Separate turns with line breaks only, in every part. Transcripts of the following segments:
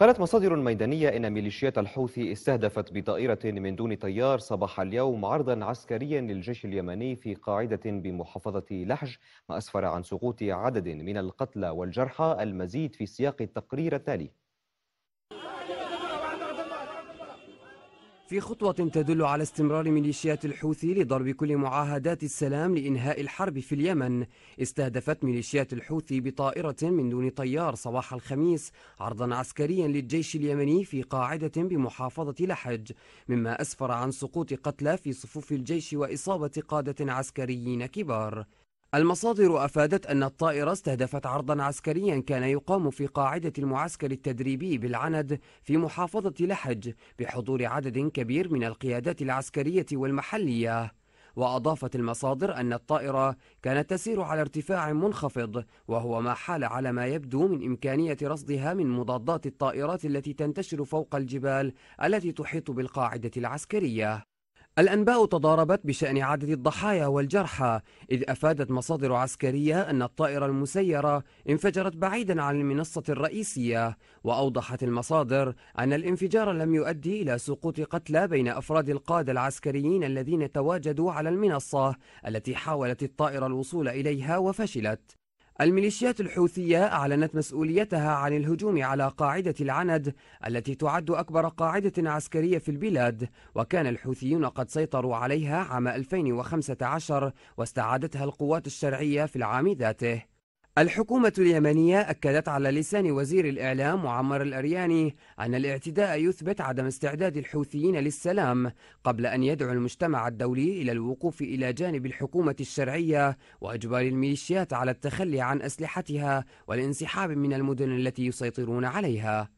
قالت مصادر ميدانية إن ميليشيات الحوثي استهدفت بطائرة من دون طيار صباح اليوم عرضا عسكريا للجيش اليمني في قاعدة بمحافظة لحج ما أسفر عن سقوط عدد من القتلى والجرحى المزيد في سياق التقرير التالي
في خطوة تدل على استمرار ميليشيات الحوثي لضرب كل معاهدات السلام لإنهاء الحرب في اليمن استهدفت ميليشيات الحوثي بطائرة من دون طيار صباح الخميس عرضا عسكريا للجيش اليمني في قاعدة بمحافظة لحج مما أسفر عن سقوط قتلى في صفوف الجيش وإصابة قادة عسكريين كبار المصادر أفادت أن الطائرة استهدفت عرضا عسكريا كان يقام في قاعدة المعسكر التدريبي بالعند في محافظة لحج بحضور عدد كبير من القيادات العسكرية والمحلية وأضافت المصادر أن الطائرة كانت تسير على ارتفاع منخفض وهو ما حال على ما يبدو من إمكانية رصدها من مضادات الطائرات التي تنتشر فوق الجبال التي تحيط بالقاعدة العسكرية الأنباء تضاربت بشأن عدد الضحايا والجرحى إذ أفادت مصادر عسكرية أن الطائرة المسيرة انفجرت بعيدا عن المنصة الرئيسية وأوضحت المصادر أن الانفجار لم يؤدي إلى سقوط قتلى بين أفراد القادة العسكريين الذين تواجدوا على المنصة التي حاولت الطائرة الوصول إليها وفشلت الميليشيات الحوثية أعلنت مسؤوليتها عن الهجوم على قاعدة العند التي تعد أكبر قاعدة عسكرية في البلاد وكان الحوثيون قد سيطروا عليها عام 2015 واستعادتها القوات الشرعية في العام ذاته الحكومة اليمنية أكدت على لسان وزير الإعلام معمر الأرياني أن الاعتداء يثبت عدم استعداد الحوثيين للسلام قبل أن يدعو المجتمع الدولي إلى الوقوف إلى جانب الحكومة الشرعية وإجبار الميليشيات على التخلي عن أسلحتها والانسحاب من المدن التي يسيطرون عليها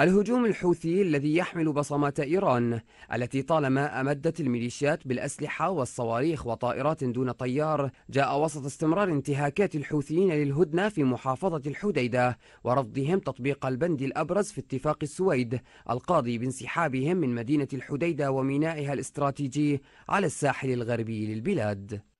الهجوم الحوثي الذي يحمل بصمات إيران التي طالما أمدت الميليشيات بالأسلحة والصواريخ وطائرات دون طيار جاء وسط استمرار انتهاكات الحوثيين للهدنة في محافظة الحديدة ورفضهم تطبيق البند الأبرز في اتفاق السويد القاضي بانسحابهم من مدينة الحديدة ومينائها الاستراتيجي على الساحل الغربي للبلاد